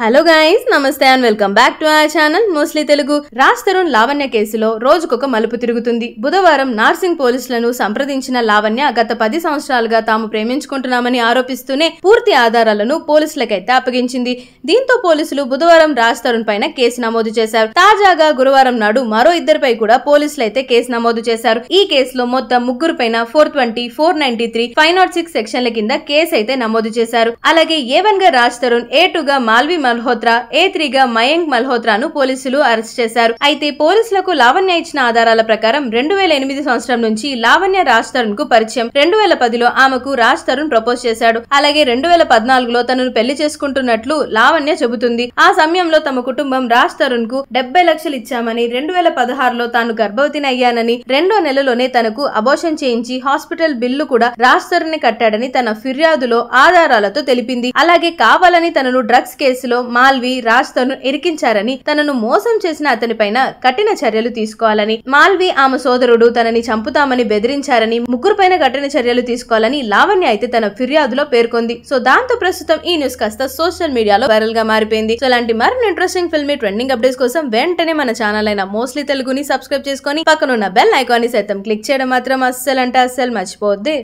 hello guys నమస్తే and welcome back to ఆ channel mostly Telugu Raj Tarun Lavanya కేసులో రోజుకొక మలుపు తిరుగుతుంది బుధవారం నార్సింగ్ పోలీసులను సంప్రదించిన లావణ్య గత పది సంవత్సరాలుగా తాము ప్రేమించుకుంటున్నామని ఆరోపిస్తూనే పూర్తి ఆధారాలను పోలీసులకైతే అప్పగించింది దీంతో పోలీసులు బుధవారం రాజ్ తరుణ్ పైన కేసు నమోదు చేశారు తాజాగా గురువారం నాడు మరో ఇద్దరిపై కూడా పోలీసులు అయితే కేసు నమోదు చేశారు ఈ కేసులో మొత్తం ముగ్గురు పైన four twenty four ninety three five nought six సెక్షన్ల కింద కేసు అయితే నమోదు చేశారు అలాగే ఏ వన్ గా రాజ్ తరుణ్ ఏ టూ గా మాల్వి మల్హోత్రా ఏ త్రీగా మయంక్ మల్హోత్రాను పోలీసులు అరెస్ట్ చేశారు అయితే పోలీసులకు లావణ్య ఇచ్చిన ఆధారాల ప్రకారం రెండు వేల ఎనిమిది సంవత్సరం నుంచి లావణ్య రాజ్ తరుణ్ కు పరిచయం రెండు వేల పదిలో ఆమెకు రాజ్ తరుణ్ ప్రపోజ్ చేశాడు అలాగే రెండు వేల పద్నాలుగులో తనను పెళ్లి చేసుకుంటున్నట్లు లావణ్య చెబుతుంది ఆ సమయంలో తమ కుటుంబం రాజ్ తరుణ్ కు డెబ్బై లక్షలు ఇచ్చామని రెండు వేల పదహారులో తాను గర్భవతిని అయ్యానని రెండో నెలలోనే తనకు అబోషన్ చేయించి హాస్పిటల్ బిల్లు కూడా రాజ్ తరుణ్ కట్టాడని తన ఫిర్యాదులో ఆధారాలతో తెలిపింది అలాగే కావాలని తనను డ్రగ్స్ కేసులో కేసులో మాల్వి రాజ్ తను ఇరికించారని తనను మోసం చేసిన అతనిపైన కఠిన చర్యలు తీసుకోవాలని మాల్వి ఆమె సోదరుడు తనని చంపుతామని బెదిరించారని ముగ్గురుపైన కఠిన చర్యలు తీసుకోవాలని లావణ్య అయితే తన ఫిర్యాదులో పేర్కొంది సో దాంతో ప్రస్తుతం ఈ న్యూస్ కాస్త సోషల్ మీడియాలో వైరల్ గా మారిపోయింది సో అలాంటి మరిన్ని ఇంట్రెస్టింగ్ ఫిల్మ్ ట్రెండింగ్ అప్డేట్స్ కోసం వెంటనే మన ఛానల్ అయిన మోస్ట్లీ తెలుగుని సబ్స్క్రైబ్ చేసుకుని పక్కనున్న బెల్ ఐకాన్ ని సైతం క్లిక్ చేయడం మాత్రం అస్సలు అంటే అస్సలు మర్చిపోద్ది